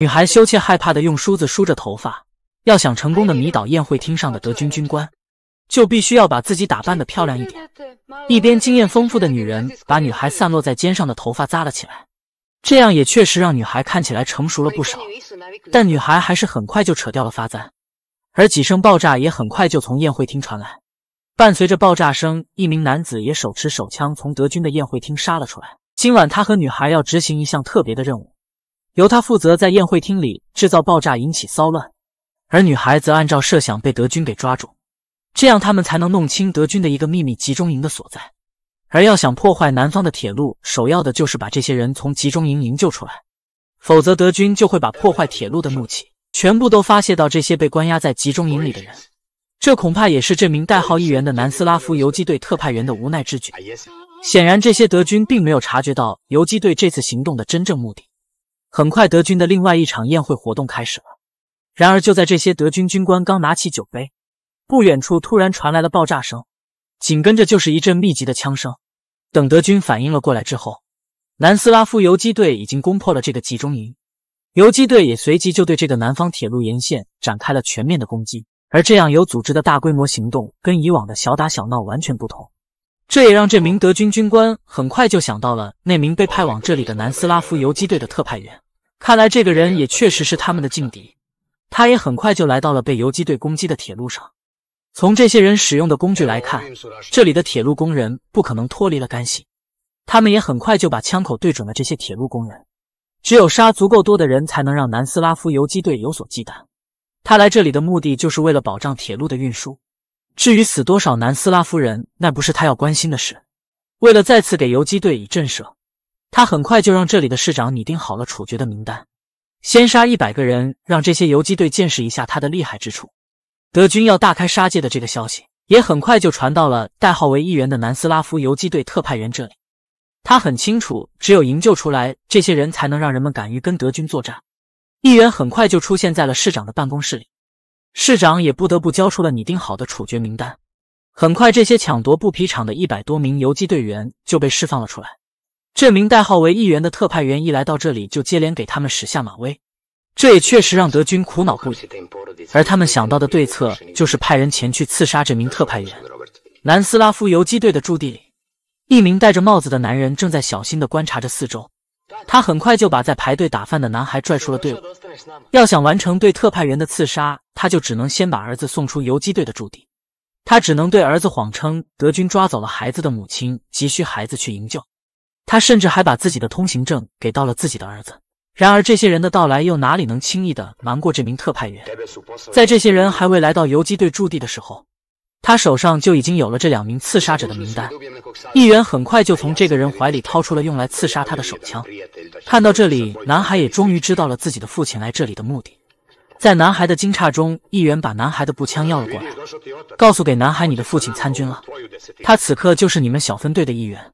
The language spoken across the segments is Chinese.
女孩羞怯害怕的用梳子梳着头发。要想成功的迷倒宴会厅上的德军军官，就必须要把自己打扮的漂亮一点。一边经验丰富的女人把女孩散落在肩上的头发扎了起来，这样也确实让女孩看起来成熟了不少。但女孩还是很快就扯掉了发簪。而几声爆炸也很快就从宴会厅传来，伴随着爆炸声，一名男子也手持手枪从德军的宴会厅杀了出来。今晚他和女孩要执行一项特别的任务。由他负责在宴会厅里制造爆炸，引起骚乱，而女孩则按照设想被德军给抓住，这样他们才能弄清德军的一个秘密集中营的所在。而要想破坏南方的铁路，首要的就是把这些人从集中营营救出来，否则德军就会把破坏铁路的怒气全部都发泄到这些被关押在集中营里的人。这恐怕也是这名代号议员的南斯拉夫游击队特派员的无奈之举。显然，这些德军并没有察觉到游击队这次行动的真正目的。很快，德军的另外一场宴会活动开始了。然而，就在这些德军军官刚拿起酒杯，不远处突然传来了爆炸声，紧跟着就是一阵密集的枪声。等德军反应了过来之后，南斯拉夫游击队已经攻破了这个集中营，游击队也随即就对这个南方铁路沿线展开了全面的攻击。而这样有组织的大规模行动，跟以往的小打小闹完全不同。这也让这名德军军官很快就想到了那名被派往这里的南斯拉夫游击队的特派员。看来这个人也确实是他们的劲敌。他也很快就来到了被游击队攻击的铁路上。从这些人使用的工具来看，这里的铁路工人不可能脱离了干系。他们也很快就把枪口对准了这些铁路工人。只有杀足够多的人，才能让南斯拉夫游击队有所忌惮。他来这里的目的就是为了保障铁路的运输。至于死多少南斯拉夫人，那不是他要关心的事。为了再次给游击队以震慑，他很快就让这里的市长拟定好了处决的名单，先杀一百个人，让这些游击队见识一下他的厉害之处。德军要大开杀戒的这个消息也很快就传到了代号为议员的南斯拉夫游击队特派员这里。他很清楚，只有营救出来这些人才能让人们敢于跟德军作战。议员很快就出现在了市长的办公室里。市长也不得不交出了拟定好的处决名单。很快，这些抢夺布匹厂的一百多名游击队员就被释放了出来。这名代号为“议员”的特派员一来到这里，就接连给他们使下马威。这也确实让德军苦恼不已，而他们想到的对策就是派人前去刺杀这名特派员。南斯拉夫游击队的驻地里，一名戴着帽子的男人正在小心地观察着四周。他很快就把在排队打饭的男孩拽出了队伍。要想完成对特派员的刺杀，他就只能先把儿子送出游击队的驻地。他只能对儿子谎称德军抓走了孩子的母亲，急需孩子去营救。他甚至还把自己的通行证给到了自己的儿子。然而这些人的到来又哪里能轻易的瞒过这名特派员？在这些人还未来到游击队驻地的时候。他手上就已经有了这两名刺杀者的名单。议员很快就从这个人怀里掏出了用来刺杀他的手枪。看到这里，男孩也终于知道了自己的父亲来这里的目的。在男孩的惊诧中，议员把男孩的步枪要了过来，告诉给男孩：“你的父亲参军了，他此刻就是你们小分队的一员。”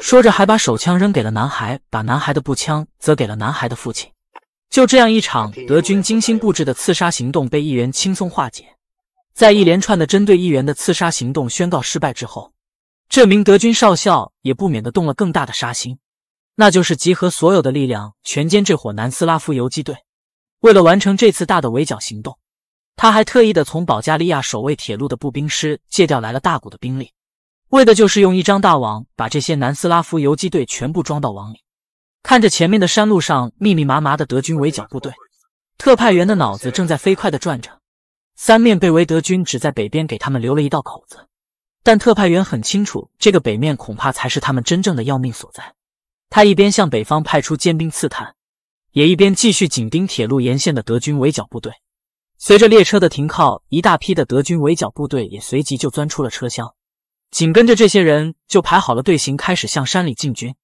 说着，还把手枪扔给了男孩，把男孩的步枪则给了男孩的父亲。就这样，一场德军精心布置的刺杀行动被议员轻松化解。在一连串的针对议员的刺杀行动宣告失败之后，这名德军少校也不免的动了更大的杀心，那就是集合所有的力量，全歼这伙南斯拉夫游击队。为了完成这次大的围剿行动，他还特意的从保加利亚守卫铁路的步兵师借调来了大股的兵力，为的就是用一张大网把这些南斯拉夫游击队全部装到网里。看着前面的山路上密密麻麻的德军围剿部队，特派员的脑子正在飞快的转着。三面被围，德军只在北边给他们留了一道口子，但特派员很清楚，这个北面恐怕才是他们真正的要命所在。他一边向北方派出尖兵刺探，也一边继续紧盯铁路沿线的德军围剿部队。随着列车的停靠，一大批的德军围剿部队也随即就钻出了车厢，紧跟着这些人就排好了队形，开始向山里进军。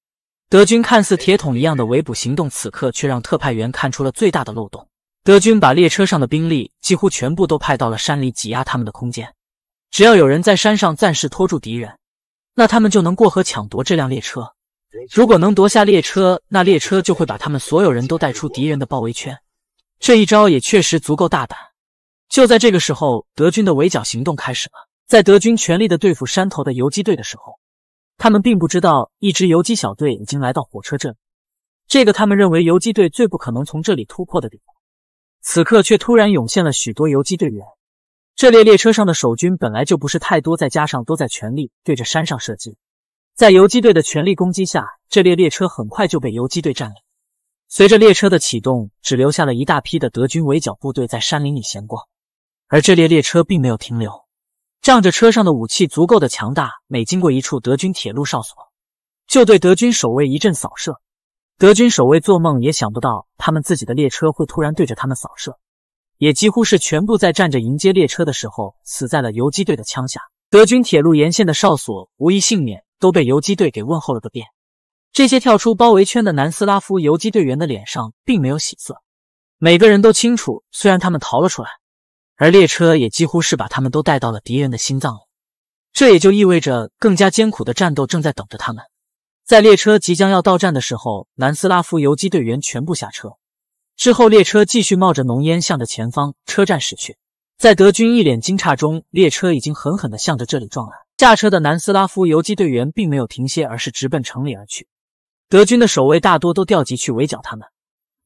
德军看似铁桶一样的围捕行动，此刻却让特派员看出了最大的漏洞。德军把列车上的兵力几乎全部都派到了山里挤压他们的空间。只要有人在山上暂时拖住敌人，那他们就能过河抢夺这辆列车。如果能夺下列车，那列车就会把他们所有人都带出敌人的包围圈。这一招也确实足够大胆。就在这个时候，德军的围剿行动开始了。在德军全力的对付山头的游击队的时候，他们并不知道一支游击小队已经来到火车镇——这个他们认为游击队最不可能从这里突破的地方。此刻却突然涌现了许多游击队员。这列列车上的守军本来就不是太多，再加上都在全力对着山上射击，在游击队的全力攻击下，这列列车很快就被游击队占领。随着列车的启动，只留下了一大批的德军围剿部队在山林里闲逛。而这列列车并没有停留，仗着车上的武器足够的强大，每经过一处德军铁路哨所，就对德军守卫一阵扫射。德军守卫做梦也想不到，他们自己的列车会突然对着他们扫射，也几乎是全部在站着迎接列车的时候死在了游击队的枪下。德军铁路沿线的哨所无一幸免，都被游击队给问候了个遍。这些跳出包围圈的南斯拉夫游击队员的脸上并没有喜色，每个人都清楚，虽然他们逃了出来，而列车也几乎是把他们都带到了敌人的心脏里，这也就意味着更加艰苦的战斗正在等着他们。在列车即将要到站的时候，南斯拉夫游击队员全部下车。之后，列车继续冒着浓烟，向着前方车站驶去。在德军一脸惊诧中，列车已经狠狠地向着这里撞来。下车的南斯拉夫游击队员并没有停歇，而是直奔城里而去。德军的守卫大多都调集去围剿他们，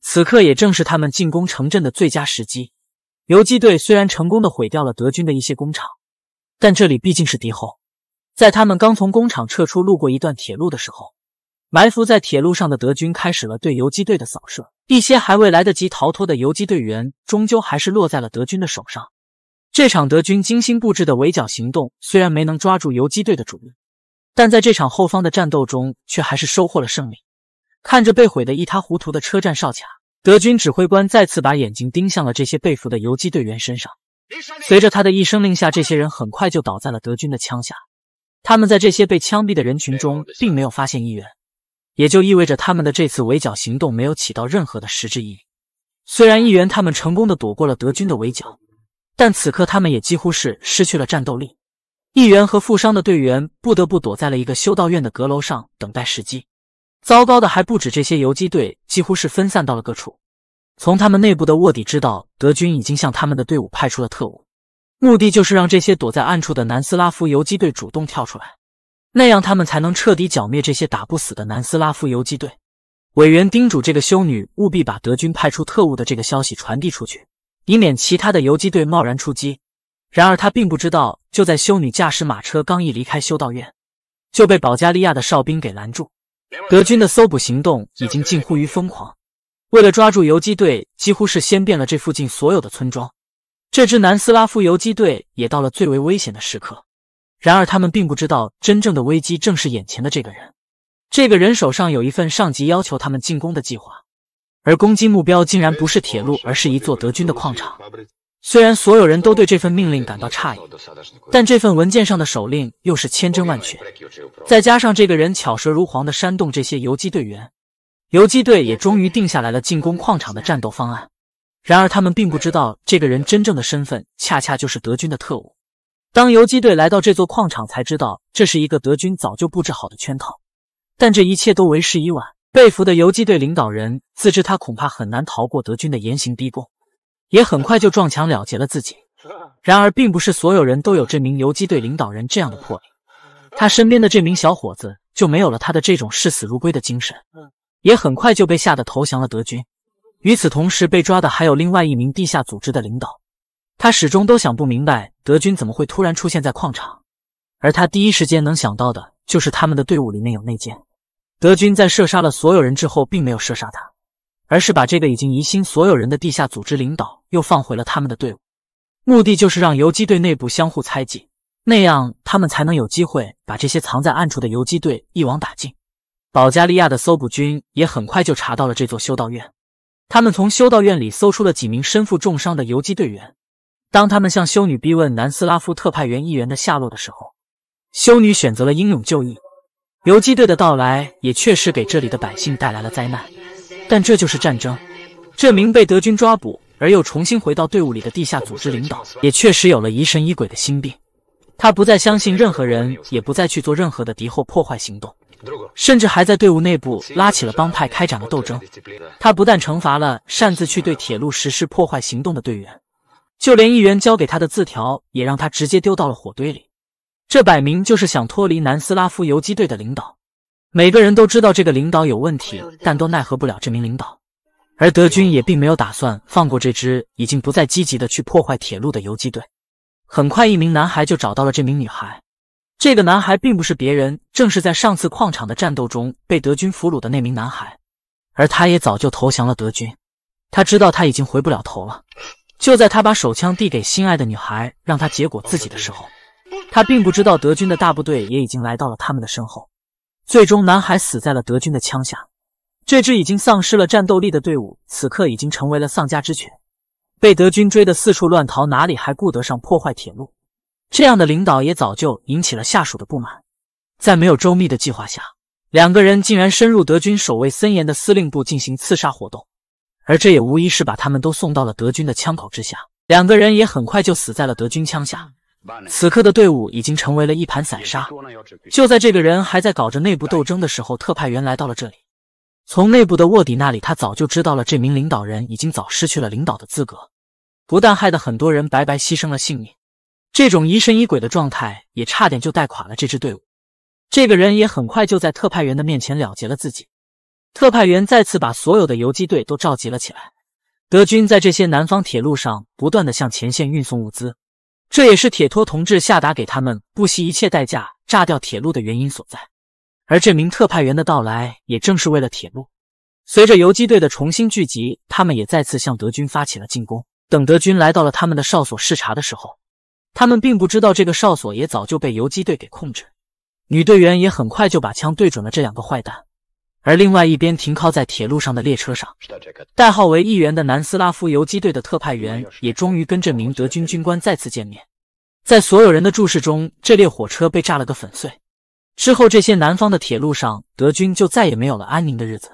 此刻也正是他们进攻城镇的最佳时机。游击队虽然成功的毁掉了德军的一些工厂，但这里毕竟是敌后。在他们刚从工厂撤出，路过一段铁路的时候。埋伏在铁路上的德军开始了对游击队的扫射，一些还未来得及逃脱的游击队员，终究还是落在了德军的手上。这场德军精心布置的围剿行动，虽然没能抓住游击队的主力，但在这场后方的战斗中，却还是收获了胜利。看着被毁得一塌糊涂的车站哨卡，德军指挥官再次把眼睛盯向了这些被俘的游击队员身上。随着他的一声令下，这些人很快就倒在了德军的枪下。他们在这些被枪毙的人群中，并没有发现一员。也就意味着他们的这次围剿行动没有起到任何的实质意义。虽然议员他们成功的躲过了德军的围剿，但此刻他们也几乎是失去了战斗力。议员和负伤的队员不得不躲在了一个修道院的阁楼上等待时机。糟糕的还不止这些，游击队几乎是分散到了各处。从他们内部的卧底知道，德军已经向他们的队伍派出了特务，目的就是让这些躲在暗处的南斯拉夫游击队主动跳出来。那样，他们才能彻底剿灭这些打不死的南斯拉夫游击队。委员叮嘱这个修女，务必把德军派出特务的这个消息传递出去，以免其他的游击队贸然出击。然而，他并不知道，就在修女驾驶马车刚一离开修道院，就被保加利亚的哨兵给拦住。德军的搜捕行动已经近乎于疯狂，为了抓住游击队，几乎是先遍了这附近所有的村庄。这支南斯拉夫游击队也到了最为危险的时刻。然而，他们并不知道，真正的危机正是眼前的这个人。这个人手上有一份上级要求他们进攻的计划，而攻击目标竟然不是铁路，而是一座德军的矿场。虽然所有人都对这份命令感到诧异，但这份文件上的手令又是千真万确。再加上这个人巧舌如簧的煽动这些游击队员，游击队也终于定下来了进攻矿场的战斗方案。然而，他们并不知道，这个人真正的身份恰恰就是德军的特务。当游击队来到这座矿场，才知道这是一个德军早就布置好的圈套。但这一切都为时已晚。被俘的游击队领导人自知他恐怕很难逃过德军的严刑逼供，也很快就撞墙了结了自己。然而，并不是所有人都有这名游击队领导人这样的魄力。他身边的这名小伙子就没有了他的这种视死如归的精神，也很快就被吓得投降了德军。与此同时，被抓的还有另外一名地下组织的领导。他始终都想不明白德军怎么会突然出现在矿场，而他第一时间能想到的就是他们的队伍里面有内奸。德军在射杀了所有人之后，并没有射杀他，而是把这个已经疑心所有人的地下组织领导又放回了他们的队伍，目的就是让游击队内部相互猜忌，那样他们才能有机会把这些藏在暗处的游击队一网打尽。保加利亚的搜捕军也很快就查到了这座修道院，他们从修道院里搜出了几名身负重伤的游击队员。当他们向修女逼问南斯拉夫特派员议员的下落的时候，修女选择了英勇就义。游击队的到来也确实给这里的百姓带来了灾难，但这就是战争。这名被德军抓捕而又重新回到队伍里的地下组织领导，也确实有了疑神疑鬼的心病。他不再相信任何人，也不再去做任何的敌后破坏行动，甚至还在队伍内部拉起了帮派，开展了斗争。他不但惩罚了擅自去对铁路实施破坏行动的队员。就连议员交给他的字条也让他直接丢到了火堆里，这摆明就是想脱离南斯拉夫游击队的领导。每个人都知道这个领导有问题，但都奈何不了这名领导。而德军也并没有打算放过这支已经不再积极的去破坏铁路的游击队。很快，一名男孩就找到了这名女孩。这个男孩并不是别人，正是在上次矿场的战斗中被德军俘虏的那名男孩，而他也早就投降了德军。他知道他已经回不了头了。就在他把手枪递给心爱的女孩，让她结果自己的时候，他并不知道德军的大部队也已经来到了他们的身后。最终，男孩死在了德军的枪下。这支已经丧失了战斗力的队伍，此刻已经成为了丧家之犬，被德军追得四处乱逃，哪里还顾得上破坏铁路？这样的领导也早就引起了下属的不满。在没有周密的计划下，两个人竟然深入德军守卫森严的司令部进行刺杀活动。而这也无疑是把他们都送到了德军的枪口之下，两个人也很快就死在了德军枪下。此刻的队伍已经成为了一盘散沙。就在这个人还在搞着内部斗争的时候，特派员来到了这里。从内部的卧底那里，他早就知道了这名领导人已经早失去了领导的资格，不但害得很多人白白牺牲了性命，这种疑神疑鬼的状态也差点就带垮了这支队伍。这个人也很快就在特派员的面前了结了自己。特派员再次把所有的游击队都召集了起来。德军在这些南方铁路上不断的向前线运送物资，这也是铁托同志下达给他们不惜一切代价炸掉铁路的原因所在。而这名特派员的到来也正是为了铁路。随着游击队的重新聚集，他们也再次向德军发起了进攻。等德军来到了他们的哨所视察的时候，他们并不知道这个哨所也早就被游击队给控制。女队员也很快就把枪对准了这两个坏蛋。而另外一边，停靠在铁路上的列车上，代号为“议员”的南斯拉夫游击队的特派员也终于跟这名德军军官再次见面。在所有人的注视中，这列火车被炸了个粉碎。之后，这些南方的铁路上，德军就再也没有了安宁的日子。